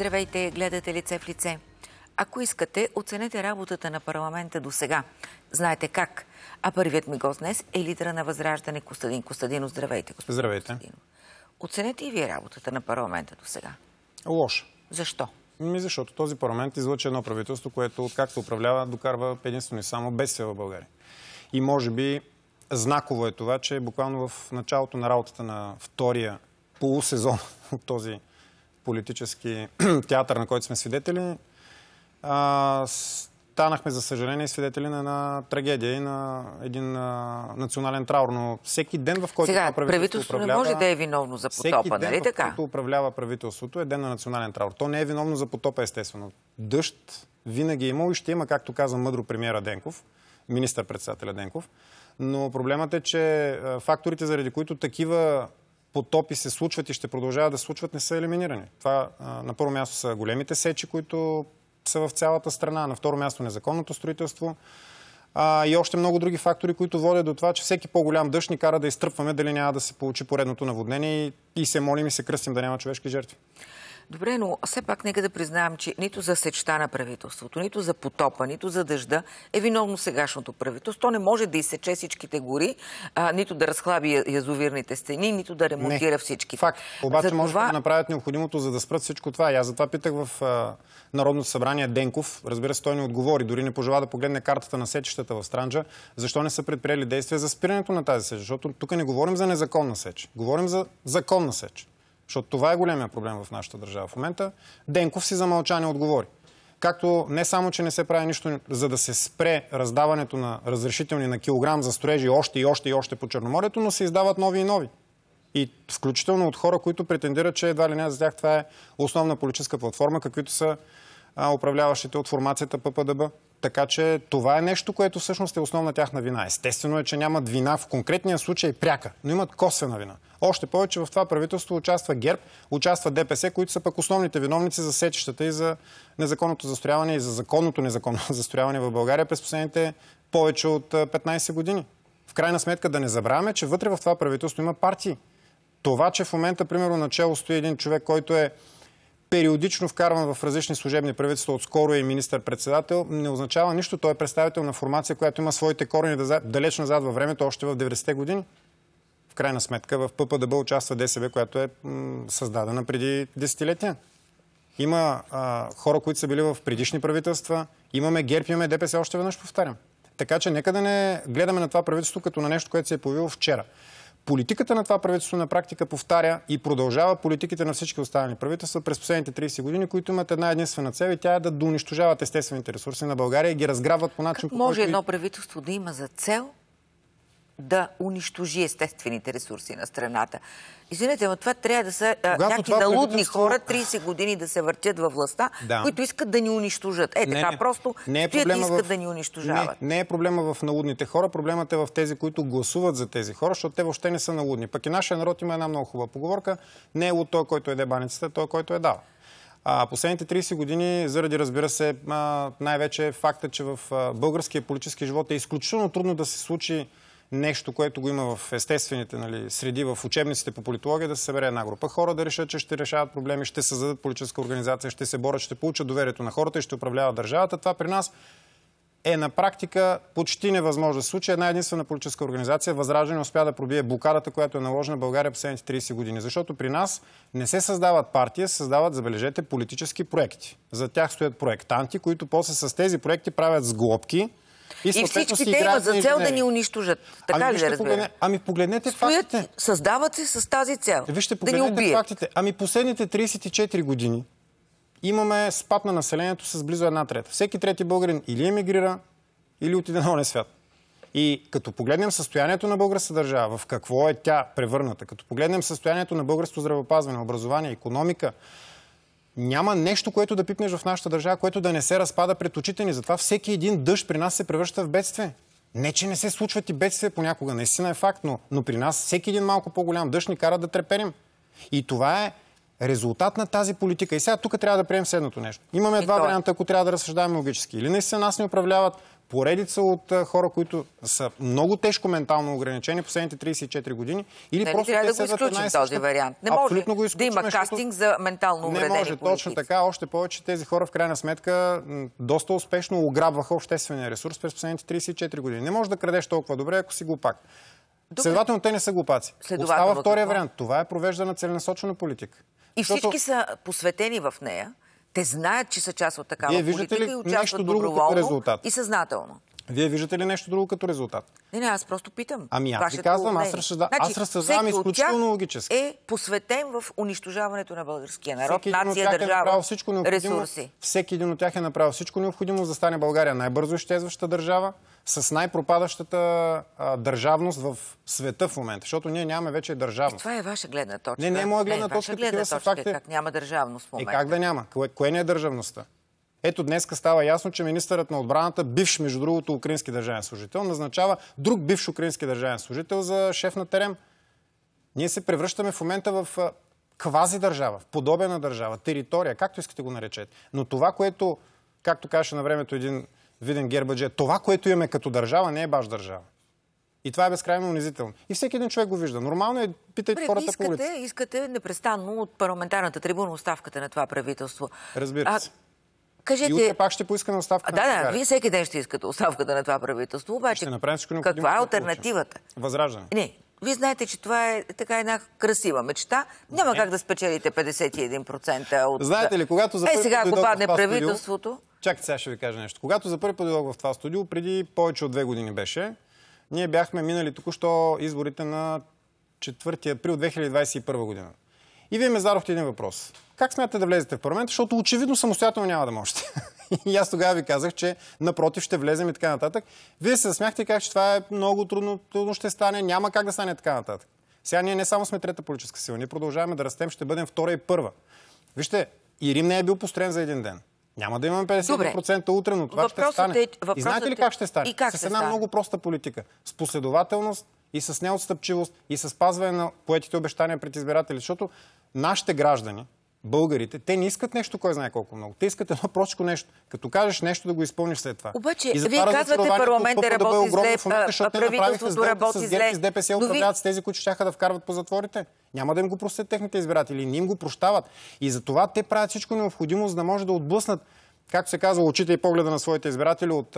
Здравейте, гледате лице в лице. Ако искате, оценете работата на парламента до сега. Знаете как. А първият ми гост днес е лидера на Възраждане Костадин Костадино, Здравейте, господин Здравейте. Оценете и вие работата на парламента до сега. Лошо. Защо? Ми защото този парламент излъчи едно правителство, което както управлява, докарва единствено и само бедствия в България. И може би знаково е това, че буквално в началото на работата на втория полусезон от този политически театър, на който сме свидетели, а, станахме, за съжаление, свидетели на една трагедия и на един а, национален траур. Но всеки ден, в който Сега, правителството не може да е виновно за потопа, всеки ден, нали така? който управлява правителството, е ден на национален траур. То не е виновно за потопа, естествено. Дъжд винаги е имал и ще има, както каза мъдро премиера Денков, министър-председателя Денков. Но проблемът е, че факторите, заради които такива потопи се случват и ще продължават да случват, не са елиминирани. Това на първо място са големите сечи, които са в цялата страна. На второ място незаконното строителство. и още много други фактори, които водят до това, че всеки по-голям дъжд ни кара да изтръпваме дали няма да се получи поредното наводнение и се молим и се кръстим да няма човешки жертви. Добре, но все пак нека да признаем, че нито за сечта на правителството, нито за потопа, нито за дъжда е виновно сегашното правителство. То не може да изсече всичките гори, а, нито да разхлаби язовирните стени, нито да ремонтира не, всички. Факт. Обаче за може това... да направят необходимото, за да спрат всичко това. И аз затова питах в а, Народното събрание Денков. Разбира се, той не отговори. Дори не пожела да погледне картата на сечещата в Странджа. Защо не са предприели действия за спирането на тази сеч? Защото тук не говорим за незаконна сеч. Говорим за законна сеч. Защото това е големия проблем в нашата държава в момента. Денков си за не отговори. Както не само, че не се прави нищо, за да се спре раздаването на разрешителни на килограм за строежи още и още и още по Черноморието, но се издават нови и нови. И включително от хора, които претендират, че едва ли не за тях това е основна политическа платформа, каквито са а, управляващите от формацията ППДБ. Така че това е нещо, което всъщност е основна тяхна вина. Естествено е, че нямат вина в конкретния случай е пряка, но имат косвена вина. Още повече в това правителство участва ГЕРБ, участва ДПС, които са пък основните виновници за сечещата и за незаконното застрояване и за законното незаконно застрояване в България през последните повече от 15 години. В крайна сметка да не забравяме, че вътре в това правителство има партии. Това, че в момента, примерно, начало стои един човек, който е периодично вкарван в различни служебни правителства, отскоро е министър-председател, не означава нищо. Той е представител на формация, която има своите корени далеч назад във времето, още в 90-те години. В крайна сметка в ППДБ участва ДСБ, която е създадена преди десетилетия. Има а, хора, които са били в предишни правителства. Имаме ГЕРБ, имаме ДПС, още веднъж повтарям. Така че нека да не гледаме на това правителство като на нещо, което се е появило вчера политиката на това правителство на практика повтаря и продължава политиките на всички останали правителства през последните 30 години, които имат една единствена цел и тя е да унищожават естествените ресурси на България и ги разграбват по начин, как по който... може едно правителство да има за цел да унищожи естествените ресурси на страната. Извинете, но това трябва да са някакви налудни хора, 30 години да се въртят във властта, да. които искат да ни унищожат. Е, не, така не, просто не е стоят и искат в... да ни унищожават. Не, не е проблема в налудните хора, проблемът е в тези, които гласуват за тези хора, защото те въобще не са налудни. Пък и нашия народ има една много хубава поговорка. Не е от той, който е дебаницата, той, който е дава. А, последните 30 години, заради разбира се, най-вече факта, че в българския политически живот е изключително трудно да се случи нещо, което го има в естествените нали, среди, в учебниците по политология, да се събере една група хора, да решат, че ще решават проблеми, ще създадат политическа организация, ще се борят, ще получат доверието на хората и ще управляват държавата. Това при нас е на практика почти невъзможно случай. Една единствена политическа организация, Възраждане, успя да пробие блокадата, която е наложена в България последните 30 години. Защото при нас не се създават партии, се създават, забележете, политически проекти. За тях стоят проектанти, които после с тези проекти правят сглобки, и, и всички те имат за цел да ни унищожат. Ами така ами, ли да разбира? Погледне... Ами погледнете Стоят, фактите. Създават се с тази цел. Е, вижте, погледнете да ни фактите. Ами последните 34 години имаме спад на населението с близо една трета. Всеки трети българин или емигрира, или отиде на оне свят. И като погледнем състоянието на българската държава, в какво е тя превърната, като погледнем състоянието на българското здравеопазване, образование, економика, няма нещо, което да пипнеш в нашата държава, което да не се разпада пред очите ни. Затова всеки един дъжд при нас се превръща в бедствие. Не, че не се случват и бедствия понякога, наистина е факт, но, но при нас всеки един малко по-голям дъжд ни кара да треперим. И това е резултат на тази политика. И сега тук трябва да приемем следното нещо. Имаме и два е. варианта, ако трябва да разсъждаваме логически. Или наистина нас не управляват поредица от а, хора, които са много тежко ментално ограничени последните 34 години. Или не, нали, просто трябва да го изключим този вариант. Не може Абсолютно го да има кастинг за ментално увредени Не може, политици. точно така. Още повече тези хора в крайна сметка доста успешно ограбваха обществения ресурс през последните 34 години. Не може да крадеш толкова добре, ако си глупак. Следователно те не са глупаци. Остава втория какво? вариант. Това е провеждана целенасочена политика. И защото... всички са посветени в нея. Те знаят, че са част от такава политика и участват доброволно и съзнателно. Вие виждате ли нещо друго като резултат? Не, не, аз просто питам. Ами аз ви казвам, аз значи, разсъждавам изключително логически. е посветен в унищожаването на българския народ, нация, е държава, е всичко ресурси. Всеки един от тях е направил всичко необходимо за да стане България най-бързо изчезваща държава, с най-пропадащата държавност в света в момента, защото ние нямаме вече държавност. Е, това е ваша гледна точка. Не, не е моя гледна е точка. Ваша гледна точка, как няма държавност в момента. И е, как да няма? кое не е държавността? Ето днеска става ясно, че министърът на отбраната, бивш между другото украински държавен служител, назначава друг бивш украински държавен служител за шеф на терем. Ние се превръщаме в момента в квази държава, в подобена държава, територия, както искате го наречете. Но това, което, както каже на времето един виден гербадже, това, което имаме като държава, не е баш държава. И това е безкрайно унизително. И всеки един човек го вижда. Нормално е, питайте Добре, хората искате, по улица. Искате непрестанно от парламентарната трибуна оставката на това правителство. Разбира се. А, Кажете... И утре пак ще поискаме оставка. Да, да, да, вие всеки ден ще искате оставката на това правителство, обаче ще направим всичко каква е альтернативата? Възраждане. Не, вие знаете, че това е така една красива мечта. Няма не. как да спечелите 51% от... Знаете ли, когато за Е, сега, ако падне правителството... Студио, чакайте, сега ще ви кажа нещо. Когато за първи път дойдох в това студио, преди повече от две години беше, ние бяхме минали току-що изборите на 4 април 2021 година. И вие ме зададохте един въпрос. Как смятате да влезете в парламент? Защото очевидно самостоятелно няма да можете. И аз тогава ви казах, че напротив ще влезем и така нататък. Вие се засмяхте и казах, че това е много трудно, трудно ще стане, няма как да стане така нататък. Сега ние не само сме трета политическа сила, ние продължаваме да растем, ще бъдем втора и първа. Вижте, и Рим не е бил построен за един ден. Няма да имаме 50% Добре. утре, но това въпросът ще стане. Е, и знаете ли как е- ще стане? И как с една стане? много проста политика. С последователност и с неотстъпчивост и с пазване на поетите обещания пред избиратели. Защото нашите граждани, българите, те не искат нещо, кой знае колко много. Те искат едно прочко нещо. Като кажеш нещо, да го изпълниш след това. Обаче, вие казвате, парламента работи да зле, момента, правителството работи с зле. С ДПС управляват с тези, които ще да вкарват по затворите. Няма да им го простят техните избиратели. Не им го прощават. И за това те правят всичко необходимо, за да може да отблъснат, както се казва, очите и погледа на своите избиратели от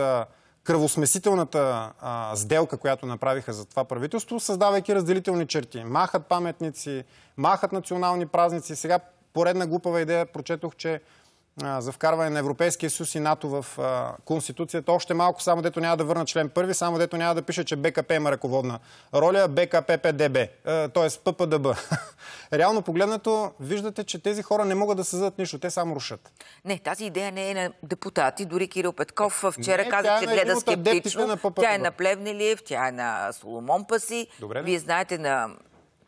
кръвосмесителната а, сделка, която направиха за това правителство, създавайки разделителни черти. Махат паметници, махат национални празници. Сега поредна глупава идея прочетох, че за вкарване на Европейския съюз и НАТО в Конституцията. Още малко, само дето няма да върна член първи, само дето няма да пише, че БКП има ръководна роля, БКП ПДБ, т.е. ППДБ. Реално погледнато, виждате, че тези хора не могат да създадат нищо, те само рушат. Не, тази идея не е на депутати. Дори Кирил Петков вчера каза, е че гледа скептично. тя е на Плевнелиев, тя е на Соломон Паси. Вие знаете на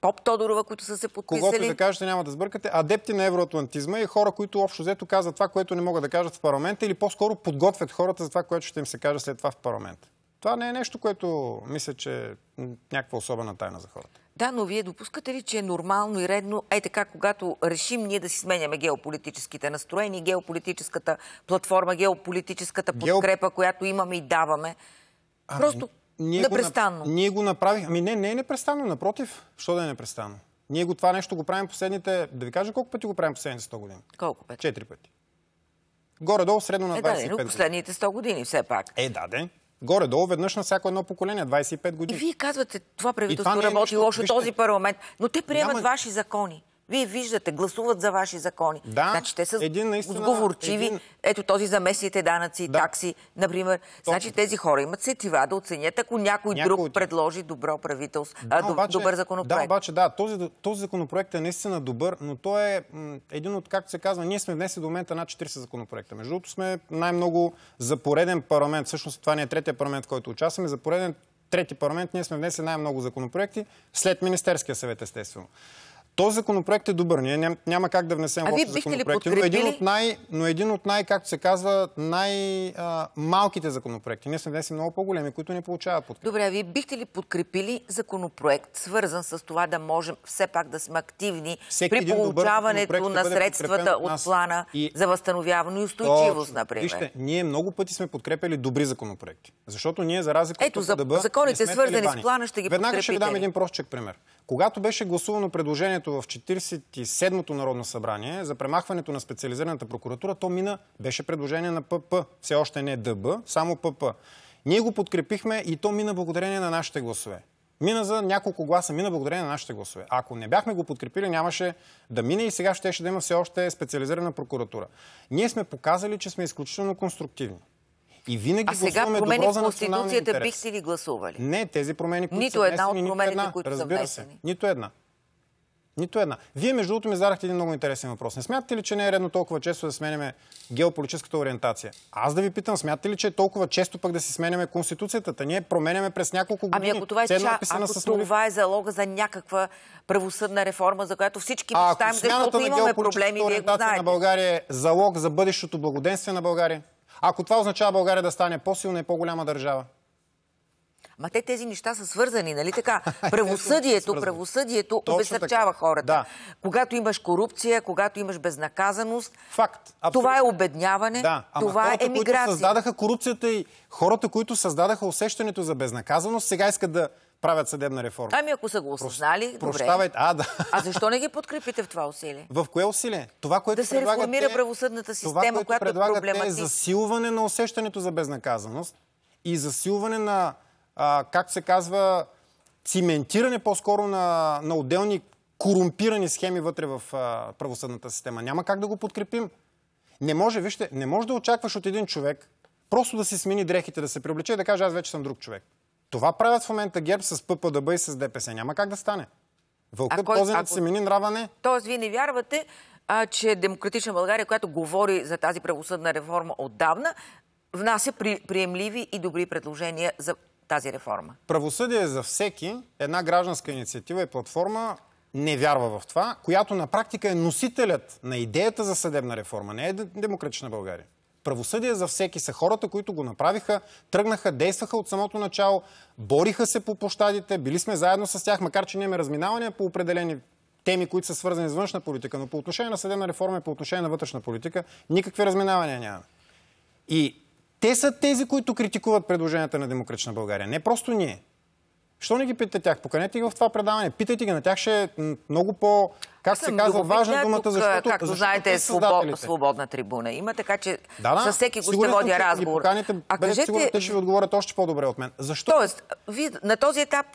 Поп Тодорова, които са се подписали. Когато да кажете, няма да сбъркате. Адепти на евроатлантизма и хора, които общо взето казват това, което не могат да кажат в парламента или по-скоро подготвят хората за това, което ще им се каже след това в парламента. Това не е нещо, което мисля, че е някаква особена тайна за хората. Да, но вие допускате ли, че е нормално и редно, е така, когато решим ние да си сменяме геополитическите настроения, геополитическата платформа, геополитическата подкрепа, Гео... която имаме и даваме, а, ами, просто ние непрестанно. Го, ние го направихме. Ами не, не е непрестанно, напротив. Що да е непрестанно? Ние го това нещо го правим последните... Да ви кажа колко пъти го правим последните 100 години? Колко пъти? Четири пъти. Горе-долу средно на 25 е, да, нали, Последните 100 години все пак. Е, да, да. Горе-долу веднъж на всяко едно поколение, 25 години. И вие казвате, това е правителство това работи е нещо, лошо, вижте, този парламент, но те приемат няма... ваши закони. Вие виждате, гласуват за ваши закони. Да, значи те са един, наистина, отговорчиви. Един... Ето този за местните данъци, да. такси, например. Точно. Значи тези хора имат сетива да оценят, ако някой, някой друг предложи добро правителство, да, а, обаче, добър законопроект. Да, обаче да, този, този законопроект е наистина добър, но той е м, един от, както се казва, ние сме внесли до момента над 40 законопроекта. Между другото сме най-много за пореден парламент. Всъщност това не е третия парламент, в който участваме. За пореден трети парламент ние сме внесли най-много законопроекти след Министерския съвет, естествено. Този законопроект е добър. Ние няма как да внесем а лоши законопроекти. Но един, от най, но един от най, както се казва, най-малките законопроекти. Ние сме внесли много по-големи, които не получават подкрепи. Добре, а вие бихте ли подкрепили законопроект, свързан с това да можем все пак да сме активни Всеки при получаването на средствата от, плана и... за възстановяване и устойчивост, Точно. например? Вижте, ние много пъти сме подкрепили добри законопроекти. Защото ние, за разлика от за... ДБ, законите свързани с плана ще ги Веднага ще ви дам един простчек пример. Когато беше гласувано предложението решението в 47-то Народно събрание за премахването на специализираната прокуратура, то мина, беше предложение на ПП, все още не ДБ, само ПП. Ние го подкрепихме и то мина благодарение на нашите гласове. Мина за няколко гласа, мина благодарение на нашите гласове. Ако не бяхме го подкрепили, нямаше да мине и сега щеше да има все още специализирана прокуратура. Ние сме показали, че сме изключително конструктивни. И винаги а сега промени добро в Конституцията бихте ли гласували? Не, тези промени, които нито са внесени, една от промените, нито една, които разбира са внесени. се, нито една. Нито една. Вие, между другото, ми задахте един много интересен въпрос. Не смятате ли, че не е редно толкова често да сменяме геополитическата ориентация? Аз да ви питам, смятате ли, че е толкова често пък да си сменяме конституцията? Та ние променяме през няколко години. Ами ако това е, ча... ако с... това е залога за някаква правосъдна реформа, за която всички мечтаем, защото имаме проблеми, вие го знаете. на България е залог за бъдещото благоденствие на България, ако това означава България да стане по-силна и по-голяма държава, Ма те тези неща са свързани, нали така? Правосъдието, правосъдието обесърчава хората. Да. Когато имаш корупция, когато имаш безнаказаност, Факт. това е обедняване, да. Ама това е хората, е емиграция. Които създадаха корупцията и хората, които създадаха усещането за безнаказаност, сега искат да правят съдебна реформа. Ами ако са го осъзнали, Про... добре. А, да. а защо не ги подкрепите в това усилие? В кое усилие? Това, което да се реформира те, правосъдната система, това, което която е, е проблематична. е засилване на усещането за безнаказаност и засилване на а, как се казва, циментиране по-скоро на, на отделни корумпирани схеми вътре в а, правосъдната система. Няма как да го подкрепим. Не може, вижте, не може да очакваш от един човек просто да си смени дрехите, да се привлече и да каже аз вече съм друг човек. Това правят в момента ГЕРБ с ППДБ и с ДПС. Няма как да стане. Вълкът кой, този ако... Е се мини нрава Тоест, вие не вярвате, а, че Демократична България, която говори за тази правосъдна реформа отдавна, внася при, приемливи и добри предложения за тази реформа? Правосъдие е за всеки, една гражданска инициатива и платформа не вярва в това, която на практика е носителят на идеята за съдебна реформа, не е демократична България. Правосъдие за всеки са хората, които го направиха, тръгнаха, действаха от самото начало, бориха се по площадите, били сме заедно с тях, макар че имаме разминавания по определени теми, които са свързани с външна политика, но по отношение на съдебна реформа и по отношение на вътрешна политика никакви разминавания няма. И те са тези, които критикуват предложенията на Демократична България. Не просто ние. Що не ги питате тях? Поканете ги в това предаване. Питайте ги. На тях ще е много по... Как се казва, важна думата, тук, защото... Както знаете, е свобод, свободна трибуна. Има така, че да, да, със всеки го ще водя разговор. Поканите, а кажете... Сигурно, те ще ви отговорят още по-добре от мен. Защо? Тоест, на този етап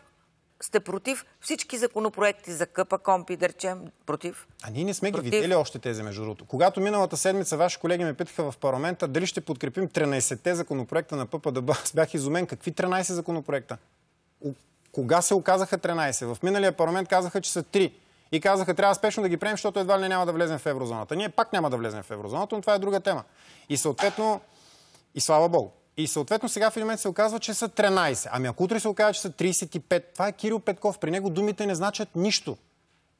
сте против всички законопроекти за къпа, компи, да речем, против? А ние не сме против. ги видели още тези, между другото. Когато миналата седмица ваши колеги ме питаха в парламента дали ще подкрепим 13-те законопроекта на ППДБ, аз бях изумен. Какви 13 законопроекта? Кога се оказаха 13? В миналия парламент казаха, че са 3 и казаха, трябва спешно да ги приемем, защото едва ли няма да влезем в еврозоната. Ние пак няма да влезем в еврозоната, но това е друга тема. И съответно, и слава Богу. И съответно сега в един момент се оказва, че са 13. Ами ако утре се оказва, че са 35, това е Кирил Петков. При него думите не значат нищо.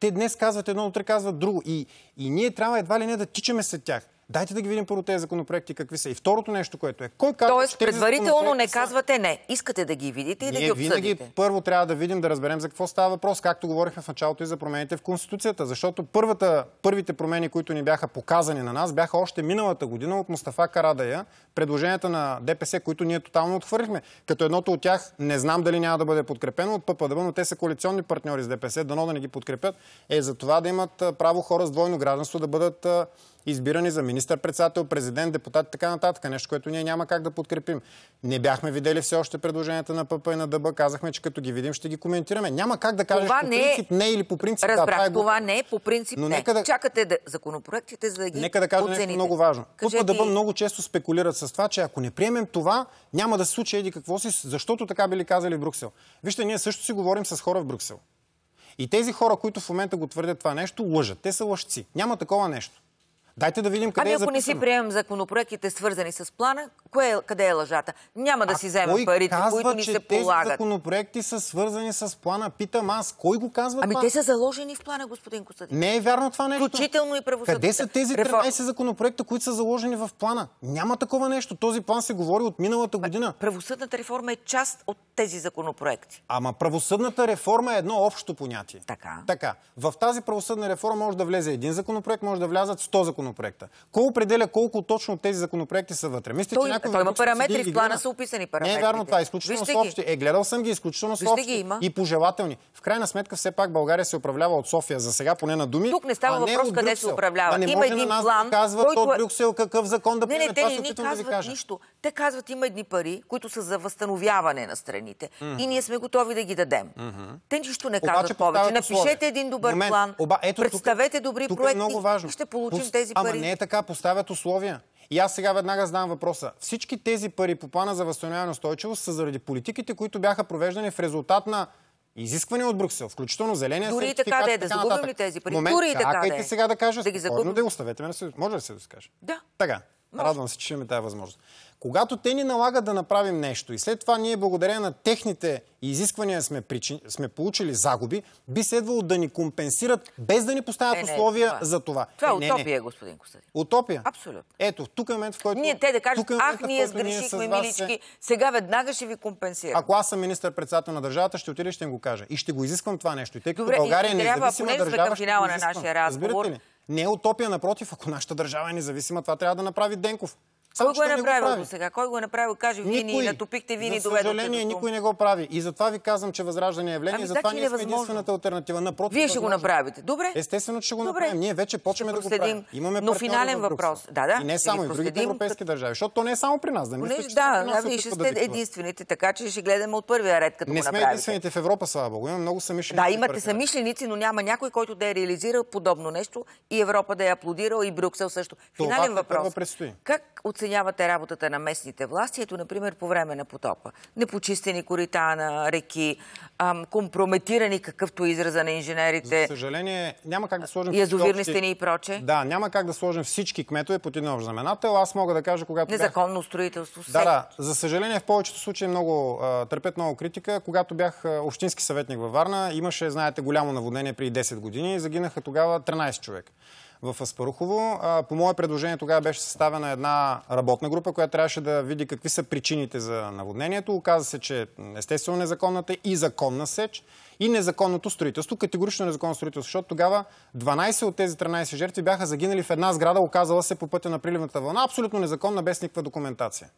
Те днес казват едно, утре казват друго. И, и ние трябва едва ли не да тичаме след тях. Дайте да ги видим първо тези законопроекти какви са. И второто нещо, което е. Кой казва. Тоест, предварително не казвате не. Искате да ги видите и Ние да ги обсъдите. Винаги първо трябва да видим, да разберем за какво става въпрос, както говорихме в началото и за промените в Конституцията. Защото първата, първите промени, които ни бяха показани на нас, бяха още миналата година от Мустафа Карадая, предложенията на ДПС, които ние тотално отхвърлихме. Като едното от тях не знам дали няма да бъде подкрепено от ППДБ, но те са коалиционни партньори с ДПС, дано да не ги подкрепят, е за това да имат право хора с двойно гражданство да бъдат избирани за министър-председател, президент, депутат и така нататък. Нещо, което ние няма как да подкрепим. Не бяхме видели все още предложенията на ПП и на ДБ. Казахме, че като ги видим, ще ги коментираме. Няма как да кажеш това по е- принцип не, не или по принцип Разбрах, да. Това, е това не, е по принцип Но не. Нека да... Чакате да... законопроектите, за да ги Нека да кажа оцените. нещо много важно. Кажете... ПП ДБ много често спекулират с това, че ако не приемем това, няма да се случи еди какво си, защото така били казали в Брюксел. Вижте, ние също си говорим с хора в Брюксел. И тези хора, които в момента го твърдят това нещо, лъжат. Те са лъжци. Няма такова нещо. Дайте да видим къде ами, е ако не си приемем законопроектите, свързани с плана, кое, е- къде е лъжата? Няма да си вземем парите, казва, които ни се полагат. Тези законопроекти са свързани с плана. Питам аз, кой го казва Ами това? те са заложени в плана, господин Костадин. Не е вярно това нещо. Включително и правосъдите. Къде са тези 13 законопроекта, които са заложени в плана? Няма такова нещо. Този план се говори от миналата година. Правосъдната реформа е част от тези законопроекти. Ама правосъдната реформа е едно общо понятие. Така. Така. В тази правосъдна реформа може да влезе един законопроект, може да влязат 100 законопроекта законопроекта? Кой определя колко точно тези законопроекти са вътре? Мислите, той, че някой той има параметри, в плана са описани параметри. Не е вярно, това е изключително с Е, гледал съм ги, изключително с и пожелателни. В крайна сметка, все пак България се управлява от София, за сега поне на думи. Тук не става въпрос къде се управлява. Има един план. Казва който... от е- Брюксел какъв закон да приеме. Не, не, се не да ви кажа. Те казват, има едни пари, които са за възстановяване на страните. Mm-hmm. И ние сме готови да ги дадем. Mm-hmm. Те нищо не казват Обаче, повече. Напишете един добър Момент. план, Оба, ето, представете тук, добри тук е проекти е много важно. ще получим Пос... тези пари. Ама не е така, поставят условия. И аз сега веднага задам въпроса. Всички тези пари по плана за възстановяване на устойчивост са заради политиките, които бяха провеждани в резултат на изискване от Брюксел, включително зеления Дори и така да е, да загубим ли тези пари? Момент, Дори и така да е. сега да кажа, да ги загубим. Да оставете ме да се... Може ли се да се каже? Да. Така. Може. Радвам се, че имаме тази възможност. Когато те ни налагат да направим нещо и след това ние благодарение на техните изисквания сме, причин, сме получили загуби, би следвало да ни компенсират без да ни поставят не, не, условия това. Е. за това. Това е, е не, утопия, не. господин Костадин. Утопия? Абсолютно. Ето, тук е момент, в който... Ние те да кажат, е ах, ние сгрешихме, милички, се... сега веднага ще ви компенсирам. Ако аз съм министър-председател на държавата, ще отида и ще им го кажа. И ще го изисквам това нещо. И тъй като България не е независима държава, ще финала на нашия разговор. Разбирате ли? Не е утопия, напротив, ако нашата държава е независима, това трябва да направи Денков. Е Кой го е направил до сега? Кой го е направил? Каже, вие ни натопихте, вини ни доведохте. За съжаление, никой не го прави. И затова ви казвам, че възраждане е явление. Ами, затова значи ние сме единствената альтернатива. Напротив, вие ще го направите. Добре. Естествено, че ще го Добре. направим. Ние вече почваме да го правим. Имаме Но финален въпрос. Да, да. И не само и в другите европейски държави. Защото то не е само при нас. Да, мисля, че да, вие ами, ще сте единствените, така че ще гледаме от първия ред, като Не сме единствените в Европа, слава Богу. Има много самишленици. Да, имате самишленици, но няма някой, който да е реализирал подобно нещо и Европа да е аплодирал и Брюксел също. Финален въпрос. Как оценявате оценявате работата на местните власти? Ето, например, по време на потопа. Непочистени корита на реки, компрометирани, какъвто е израза на инженерите. За съжаление, няма как да сложим... Язовирни стени и проче. Да, няма как да сложим всички кметове под един общ знаменател. Аз мога да кажа, когато... Незаконно строителство. Да, да. За съжаление, в повечето случаи много, търпят много критика. Когато бях общински съветник във Варна, имаше, знаете, голямо наводнение преди 10 години и загинаха тогава 13 човека в Аспарухово. по мое предложение тогава беше съставена една работна група, която трябваше да види какви са причините за наводнението. Оказа се, че естествено незаконната и законна сеч и незаконното строителство, категорично незаконно строителство, защото тогава 12 от тези 13 жертви бяха загинали в една сграда, оказала се по пътя на приливната вълна, абсолютно незаконна, без никаква документация.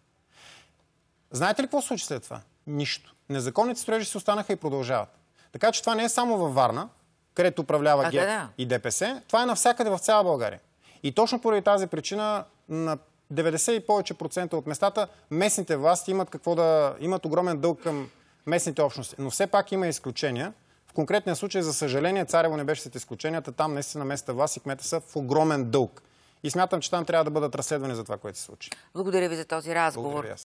Знаете ли какво случи след това? Нищо. Незаконните строежи се останаха и продължават. Така че това не е само във Варна, където управлява ГЕРБ да. и ДПС, това е навсякъде в цяла България. И точно поради тази причина на 90 и повече процента от местата местните власти имат, какво да, имат огромен дълг към местните общности. Но все пак има изключения. В конкретния случай, за съжаление, Царево не беше след изключенията. Там наистина местната власт и кмета са в огромен дълг. И смятам, че там трябва да бъдат разследвани за това, което се случи. Благодаря ви за този разговор.